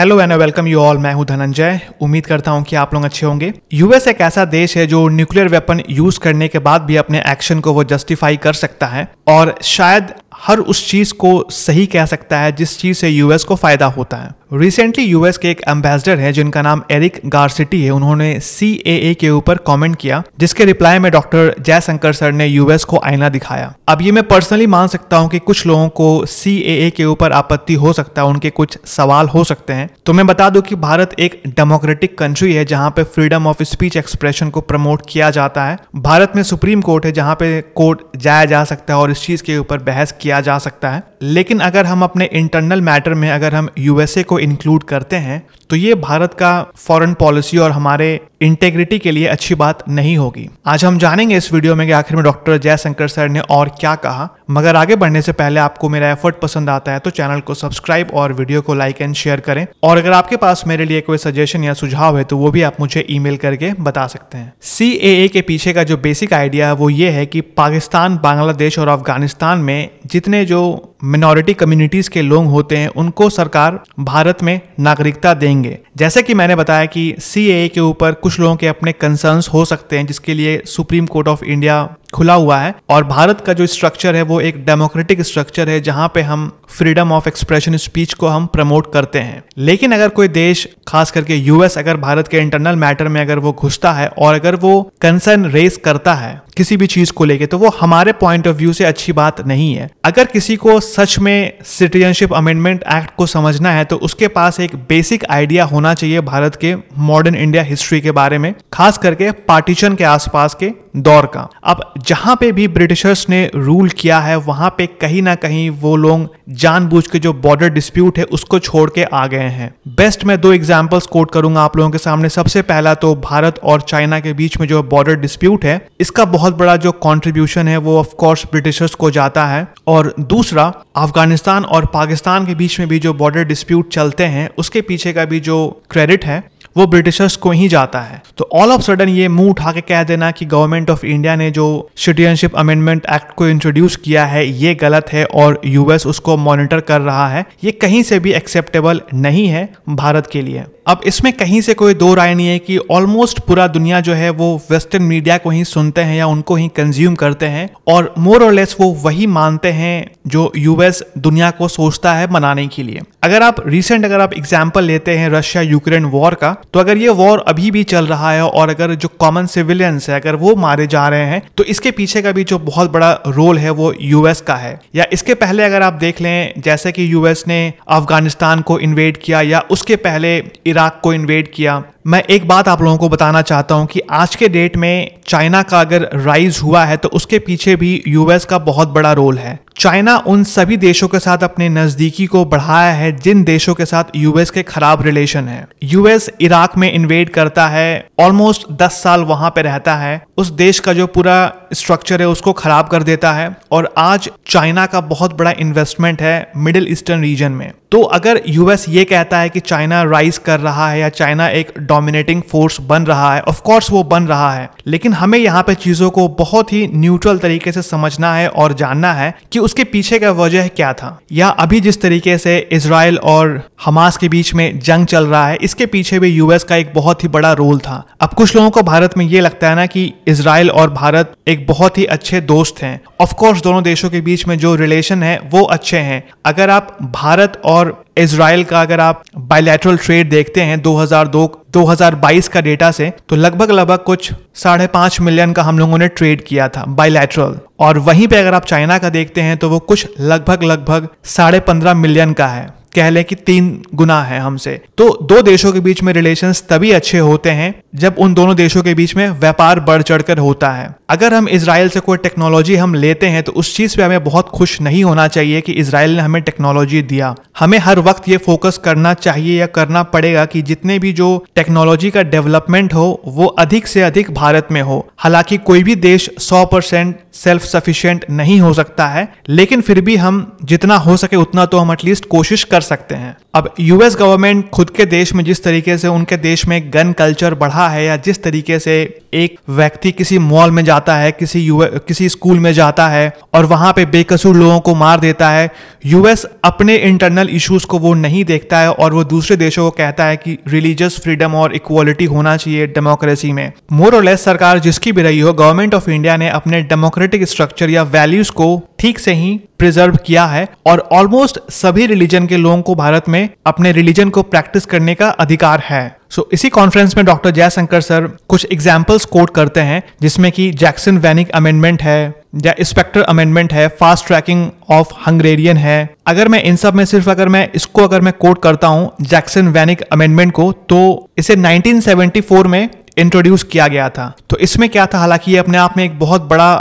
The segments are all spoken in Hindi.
hello and welcome you all मैं हूं धनंजय उम्मीद करता हूं कि आप लोग अच्छे होंगे यूएस एक ऐसा देश है जो न्यूक्लियर वेपन यूज करने के बाद भी अपने एक्शन को वो जस्टिफाई कर सकता है और शायद हर उस चीज को सही कह सकता है जिस चीज से यूएस को फायदा होता है रिसेंटली यूएस के एक एम्बेसडर है जिनका नाम एरिक गार्सिटी है उन्होंने सी के ऊपर कमेंट किया जिसके रिप्लाई में डॉक्टर जयशंकर सर ने यूएस को आईना दिखाया अब ये मैं पर्सनली मान सकता हूँ कि कुछ लोगों को सी के ऊपर आपत्ति हो सकता है उनके कुछ सवाल हो सकते हैं तो मैं बता दूं कि भारत एक डेमोक्रेटिक कंट्री है जहाँ पे फ्रीडम ऑफ स्पीच एक्सप्रेशन को प्रमोट किया जाता है भारत में सुप्रीम कोर्ट है जहाँ पे कोर्ट जाया जा सकता है और इस चीज के ऊपर बहस किया जा सकता है लेकिन अगर हम अपने इंटरनल मैटर में अगर हम यूएसए को इंक्लूड करते हैं तो ये भारत का फॉरेन पॉलिसी और हमारे इंटेग्रिटी के लिए अच्छी बात नहीं होगी आज हम जानेंगे इस वीडियो में कि आखिर में डॉक्टर जयशंकर सर ने और क्या कहा मगर आगे बढ़ने से पहले आपको मेरा एफर्ट पसंद आता है तो चैनल को सब्सक्राइब और वीडियो को लाइक एंड शेयर करें और अगर आपके पास मेरे लिए कोई सजेशन या सुझाव है तो वो भी आप मुझे ई करके बता सकते हैं सी के पीछे का जो बेसिक आइडिया है वो ये है कि पाकिस्तान बांग्लादेश और अफगानिस्तान में जितने जो मिनोरिटी कम्युनिटीज के लोग होते हैं उनको सरकार भारत में नागरिकता देंगे जैसे कि मैंने बताया कि सी के ऊपर कुछ लोगों के अपने कंसर्न्स हो सकते हैं जिसके लिए सुप्रीम कोर्ट ऑफ इंडिया खुला हुआ है और भारत का जो स्ट्रक्चर है वो एक डेमोक्रेटिक स्ट्रक्चर है जहां पे हम फ्रीडम ऑफ एक्सप्रेशन स्पीच को हम प्रमोट करते हैं लेकिन अगर कोई देश खास करके यूएस अगर भारत के इंटरनल मैटर में अगर वो घुसता है और अगर वो कंसर्न रेस करता है किसी भी चीज को लेके तो वो हमारे पॉइंट ऑफ व्यू से अच्छी बात नहीं है अगर किसी को सच में सिटीजनशिप अमेंडमेंट एक्ट को समझना है तो उसके पास एक बेसिक आइडिया होना चाहिए भारत के मॉडर्न इंडिया हिस्ट्री के बारे में खास करके पार्टीशन के आसपास के दौर का अब जहां पे भी ब्रिटिशर्स ने रूल किया है वहां पे कहीं ना कहीं वो लोग जानबूझ के जो बॉर्डर डिस्प्यूट है उसको छोड़ के आ गए हैं बेस्ट मैं दो एग्जाम्पल्स कोट करूंगा आप लोगों के सामने सबसे पहला तो भारत और चाइना के बीच में जो बॉर्डर डिस्प्यूट है इसका बहुत बड़ा जो कॉन्ट्रीब्यूशन है वो ऑफकोर्स ब्रिटिशर्स को जाता है और दूसरा अफगानिस्तान और पाकिस्तान के बीच में भी जो बॉर्डर डिस्प्यूट चलते हैं उसके पीछे का भी जो क्रेडिट है वो ब्रिटिशर्स को ही जाता है तो ऑल ऑफ सडन ये मुंह उठा के कह देना कि गवर्नमेंट ऑफ इंडिया ने जो सिटीजनशिप अमेंडमेंट एक्ट को इंट्रोड्यूस किया है ये गलत है और यूएस उसको मॉनिटर कर रहा है ये कहीं से भी एक्सेप्टेबल नहीं है भारत के लिए अब इसमें कहीं से कोई दो राय नहीं है कि ऑलमोस्ट पूरा दुनिया जो है वो वेस्टर्न मीडिया को ही सुनते हैं या उनको ही कंज्यूम करते हैं और मोर और लेस वो वही मानते हैं जो यूएस दुनिया को सोचता है मनाने के लिए अगर आप रिसेंट अगर आप एग्जाम्पल लेते हैं रशिया यूक्रेन वॉर का तो अगर ये वॉर अभी भी चल रहा है और अगर जो कॉमन सिविलियंस है अगर वो मारे जा रहे हैं तो इसके पीछे का भी जो बहुत बड़ा रोल है वो यूएस का है या इसके पहले अगर आप देख लें जैसे कि यूएस ने अफगानिस्तान को इन्वेड किया या उसके पहले इराक को इन्वेड किया मैं एक बात आप लोगों को बताना चाहता हूं कि आज के डेट में चाइना का अगर राइज हुआ है तो उसके पीछे भी यूएस का बहुत बड़ा रोल है चाइना उन सभी देशों के साथ अपने नज़दीकी को बढ़ाया है जिन देशों के साथ यूएस के खराब रिलेशन है यूएस इराक में इन्वेड करता है ऑलमोस्ट 10 साल वहां पे रहता है उस देश का जो पूरा स्ट्रक्चर है उसको खराब कर देता है और आज चाइना का बहुत बड़ा इन्वेस्टमेंट है मिडिल ईस्टर्न रीजन में तो अगर यूएस ये कहता है कि चाइना राइज कर रहा है या चाइना एक डोमिनेटिंग फोर्स बन रहा है ऑफ कोर्स वो बन रहा है लेकिन हमें यहाँ पे चीज़ों को बहुत ही न्यूट्रल तरीके से समझना है और जानना है कि उसके पीछे का वजह क्या था या अभी जिस तरीके से इसराइल और हमास के बीच में जंग चल रहा है इसके पीछे भी यूएस का एक बहुत ही बड़ा रोल था अब कुछ लोगों को भारत में ये लगता है ना कि इसराइल और भारत एक बहुत ही अच्छे दोस्त हैं ऑफकोर्स दोनों देशों के बीच में जो रिलेशन है वो अच्छे हैं अगर आप भारत और इसराइल का अगर आप बायलैटरल ट्रेड देखते हैं 2002 2022 का डेटा से तो लगभग लगभग कुछ साढ़े पांच मिलियन का हम लोगों ने ट्रेड किया था बायलैटरल और वहीं पे अगर आप चाइना का देखते हैं तो वो कुछ लगभग लगभग साढ़े पंद्रह मिलियन का है कह लें कि तीन गुना है हमसे तो दो देशों के बीच में रिलेशन तभी अच्छे होते हैं जब उन दोनों देशों के बीच में व्यापार बढ़ चढ़कर होता है अगर हम इसराइल से कोई टेक्नोलॉजी हम लेते हैं तो उस चीज पे हमें बहुत खुश नहीं होना चाहिए कि इसराइल ने हमें टेक्नोलॉजी दिया हमें हर वक्त ये फोकस करना चाहिए या करना पड़ेगा कि जितने भी जो टेक्नोलॉजी का डेवलपमेंट हो वो अधिक से अधिक भारत में हो हालांकि कोई भी देश सौ परसेंट सेल्फ सफिशिएंट नहीं हो सकता है लेकिन फिर भी हम जितना हो सके उतना तो हम एटलीस्ट कोशिश कर सकते हैं अब यूएस गवर्नमेंट खुद के देश में जिस तरीके से उनके देश में गन कल्चर बढ़ा है या जिस तरीके से एक व्यक्ति किसी मॉल में जाता है किसी किसी स्कूल में जाता है और वहां पे बेकसूर लोगों को मार देता है यूएस अपने इंटरनल इश्यूज को वो नहीं देखता है और वो दूसरे देशों को कहता है कि रिलीजियस फ्रीडम और इक्वालिटी होना चाहिए डेमोक्रेसी में मोर और लेस सरकार जिसकी भी रही हो गवर्नमेंट ऑफ इंडिया ने अपने डेमोक्रेसी डेमोक्रेटिक स्ट्रक्चर या वैल्यूज को ठीक से ही प्रिजर्व किया है और ऑलमोस्ट सभी रिलीजन के लोगों को भारत में अपने रिलीजन को प्रैक्टिस करने का अधिकार है सो so, इसी कॉन्फ्रेंस में डॉक्टर जयशंकर सर कुछ एग्जाम्पल्स कोट करते हैं जिसमें कि जैक्सन वैनिक अमेंडमेंट है या स्पेक्टर अमेंडमेंट है फास्ट ट्रैकिंग ऑफ हंगरेरियन है अगर मैं इन सब में सिर्फ अगर मैं इसको अगर मैं कोट करता हूँ जैक्सन वैनिक अमेंडमेंट को तो इसे 1974 में इंट्रोड्यूस किया गया था तो इसमें क्या था हालांकि ये अपने आप में एक बहुत बड़ा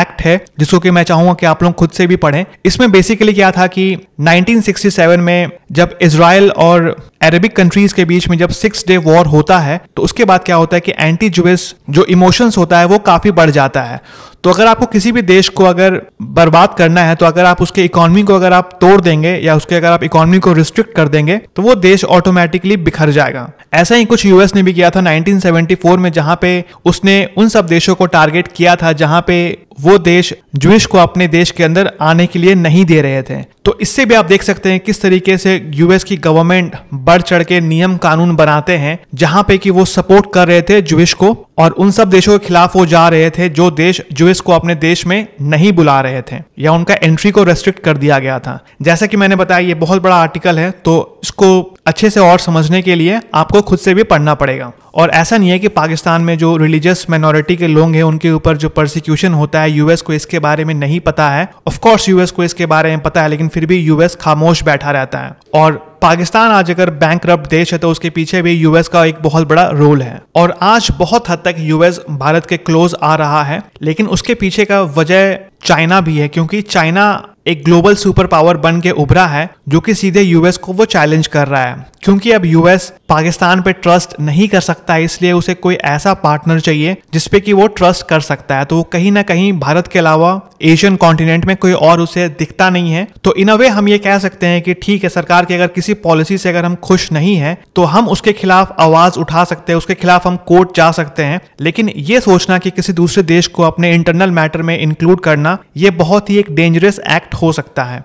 एक्ट है जिसको कि मैं चाहूंगा कि आप लोग खुद से भी पढ़ें इसमें बेसिकली क्या था कि 1967 में जब इसराइल और अरेबिक कंट्रीज के बीच में जब सिक्स डे वॉर होता है तो उसके बाद क्या होता है कि एंटी जुएस जो इमोशंस होता है वो काफी बढ़ जाता है तो अगर आपको किसी भी देश को अगर बर्बाद करना है तो अगर आप उसके इकोनॉमी को अगर आप तोड़ देंगे या उसके अगर आप इकोनॉमी को रिस्ट्रिक्ट कर देंगे तो वो देश ऑटोमेटिकली बिखर जाएगा ऐसा ही कुछ यूएस ने भी किया था 1974 में जहां पे उसने उन सब देशों को टारगेट किया था जहां पे वो देश जूश को अपने देश के अंदर आने के लिए नहीं दे रहे थे तो इससे भी आप देख सकते हैं किस तरीके से यूएस की गवर्नमेंट बढ़ चढ़ के नियम कानून बनाते हैं जहां पे कि वो सपोर्ट कर रहे थे जुविश को और उन सब देशों के खिलाफ वो जा रहे थे जो देश जुविश को अपने देश में नहीं बुला रहे थे या उनका एंट्री को रेस्ट्रिक्ट कर दिया गया था जैसा कि मैंने बताया ये बहुत बड़ा आर्टिकल है तो इसको अच्छे से और समझने के लिए आपको खुद से भी पढ़ना पड़ेगा और ऐसा नहीं है कि पाकिस्तान में जो रिलीजियस माइनॉरिटी के लोग हैं उनके ऊपर जो प्रोसिक्यूशन होता है यूएस को इसके बारे में नहीं पता है ऑफकोर्स यूएस को इसके बारे में पता है लेकिन फिर भी यूएस खामोश बैठा रहता है और पाकिस्तान आज अगर बैंक देश है तो उसके पीछे भी यूएस का एक बहुत बड़ा रोल है और आज बहुत हद तक यूएस भारत के क्लोज आ रहा है लेकिन उसके पीछे का वजह चाइना भी है क्योंकि चाइना एक ग्लोबल सुपर पावर बन के उभरा है जो कि सीधे यूएस को वो चैलेंज कर रहा है क्योंकि अब यूएस पाकिस्तान पे ट्रस्ट नहीं कर सकता है इसलिए उसे कोई ऐसा पार्टनर चाहिए जिसपे कि वो ट्रस्ट कर सकता है तो वो कहीं ना कहीं भारत के अलावा एशियन कॉन्टिनेंट में कोई और उसे दिखता नहीं है तो इन अवे हम ये कह सकते हैं कि ठीक है सरकार की अगर किसी पॉलिसी से अगर हम खुश नहीं है तो हम उसके खिलाफ आवाज उठा सकते हैं उसके खिलाफ हम कोर्ट जा सकते हैं लेकिन ये सोचना कि किसी दूसरे देश को अपने इंटरनल मैटर में इंक्लूड करना ये बहुत ही एक डेंजरस एक्ट हो सकता है